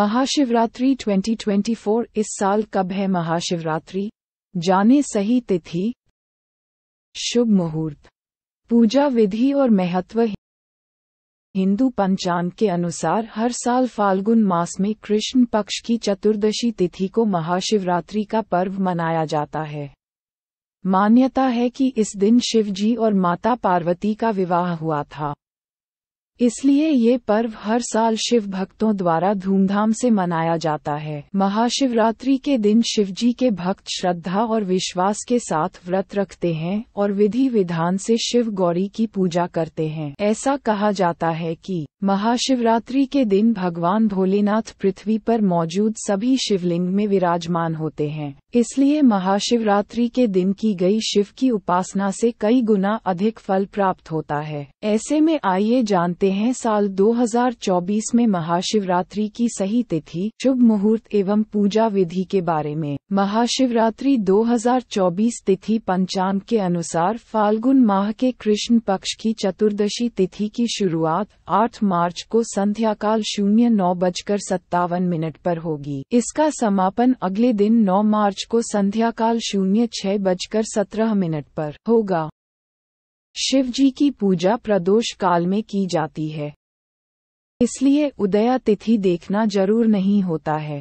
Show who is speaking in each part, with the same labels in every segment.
Speaker 1: महाशिवरात्रि 2024 इस साल कब है महाशिवरात्रि जाने सही तिथि शुभ मुहूर्त पूजा विधि और महत्व हिंदू पंचांग के अनुसार हर साल फाल्गुन मास में कृष्ण पक्ष की चतुर्दशी तिथि को महाशिवरात्रि का पर्व मनाया जाता है मान्यता है कि इस दिन शिवजी और माता पार्वती का विवाह हुआ था इसलिए ये पर्व हर साल शिव भक्तों द्वारा धूमधाम से मनाया जाता है महाशिवरात्रि के दिन शिवजी के भक्त श्रद्धा और विश्वास के साथ व्रत रखते हैं और विधि विधान से शिव गौरी की पूजा करते हैं ऐसा कहा जाता है कि महाशिवरात्रि के दिन भगवान भोलेनाथ पृथ्वी पर मौजूद सभी शिवलिंग में विराजमान होते हैं इसलिए महाशिवरात्रि के दिन की गई शिव की उपासना से कई गुना अधिक फल प्राप्त होता है ऐसे में आइए जानते सकते हैं साल 2024 में महाशिवरात्रि की सही तिथि शुभ मुहूर्त एवं पूजा विधि के बारे में महाशिवरात्रि 2024 तिथि पंचांग के अनुसार फाल्गुन माह के कृष्ण पक्ष की चतुर्दशी तिथि की शुरुआत 8 मार्च को संध्याकाल शून्य नौ बजकर सत्तावन मिनट पर होगी इसका समापन अगले दिन 9 मार्च को संध्याकाल शून्य छह बजकर सत्रह मिनट पर होगा शिवजी की पूजा प्रदोष काल में की जाती है इसलिए उदया तिथि देखना जरूर नहीं होता है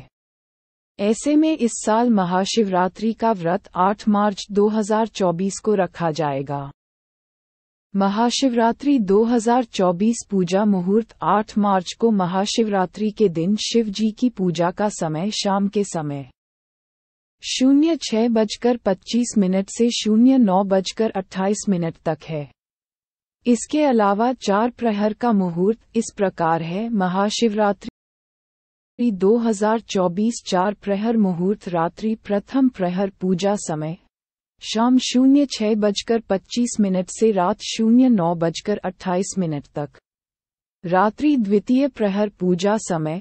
Speaker 1: ऐसे में इस साल महाशिवरात्रि का व्रत 8 मार्च 2024 को रखा जाएगा महाशिवरात्रि 2024 पूजा मुहूर्त 8 मार्च को महाशिवरात्रि के दिन शिवजी की पूजा का समय शाम के समय शून्य छः बजकर पच्चीस मिनट से शून्य नौ बजकर अट्ठाईस मिनट तक है इसके अलावा चार प्रहर का मुहूर्त इस प्रकार है महाशिवरात्रि 2024 चार प्रहर मुहूर्त रात्रि प्रथम प्रहर पूजा समय शाम शून्य छह बजकर पच्चीस मिनट से रात शून्य नौ बजकर अट्ठाईस मिनट तक रात्रि द्वितीय प्रहर पूजा समय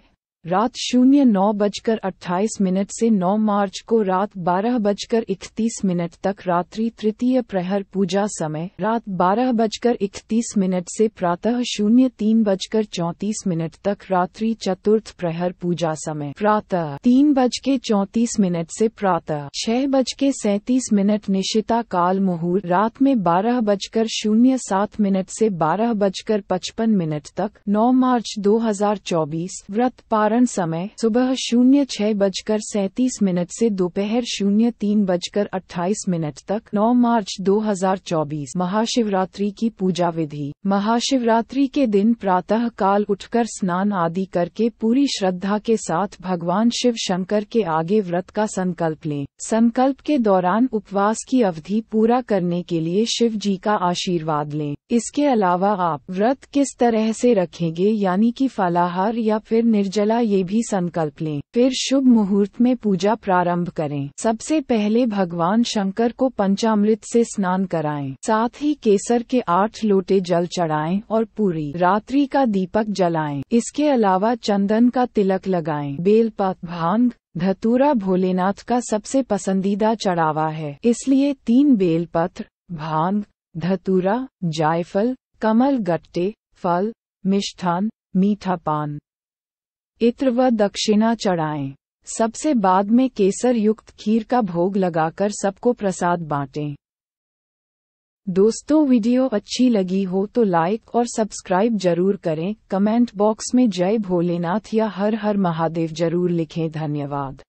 Speaker 1: रात शून्य नौ बजकर अट्ठाईस मिनट से 9 मार्च को रात बारह बजकर इकतीस मिनट तक रात्रि तृतीय प्रहर पूजा समय रात बारह बजकर इकतीस मिनट से प्रातः शून्य तीन बजकर चौंतीस मिनट तक रात्रि चतुर्थ प्रहर पूजा समय प्रातः तीन बज के चौंतीस मिनट से प्रातः छह बज के सैंतीस मिनट निशिता काल मुहूर्त रात में बारह बजकर शून्य सात मिनट से बारह बजकर पचपन मिनट तक नौ मार्च दो व्रत पार प्रसारण समय सुबह शून्य छह बजकर सैतीस मिनट से दोपहर शून्य तीन बजकर अट्ठाईस मिनट तक 9 मार्च 2024 महाशिवरात्रि की पूजा विधि महाशिवरात्रि के दिन प्रातः काल उठकर स्नान आदि करके पूरी श्रद्धा के साथ भगवान शिव शंकर के आगे व्रत का संकल्प लें संकल्प के दौरान उपवास की अवधि पूरा करने के लिए शिव जी का आशीर्वाद लें इसके अलावा आप व्रत किस तरह से रखेंगे यानी कि फलाहार या फिर निर्जला ये भी संकल्प लें फिर शुभ मुहूर्त में पूजा प्रारंभ करें सबसे पहले भगवान शंकर को पंचामृत से स्नान कराएं साथ ही केसर के आठ लोटे जल चढ़ाएं और पूरी रात्रि का दीपक जलाएं इसके अलावा चंदन का तिलक लगाएं बेलपत भांग धतूरा भोलेनाथ का सबसे पसंदीदा चढ़ावा है इसलिए तीन बेलपत्र भांग धतूरा जायफल कमल गट्टे फल मिष्ठान मीठा पान इत्र व दक्षिणा चढ़ाएं। सबसे बाद में केसर युक्त खीर का भोग लगाकर सबको प्रसाद बांटें। दोस्तों वीडियो अच्छी लगी हो तो लाइक और सब्सक्राइब जरूर करें कमेंट बॉक्स में जय भोलेनाथ या हर हर महादेव जरूर लिखें धन्यवाद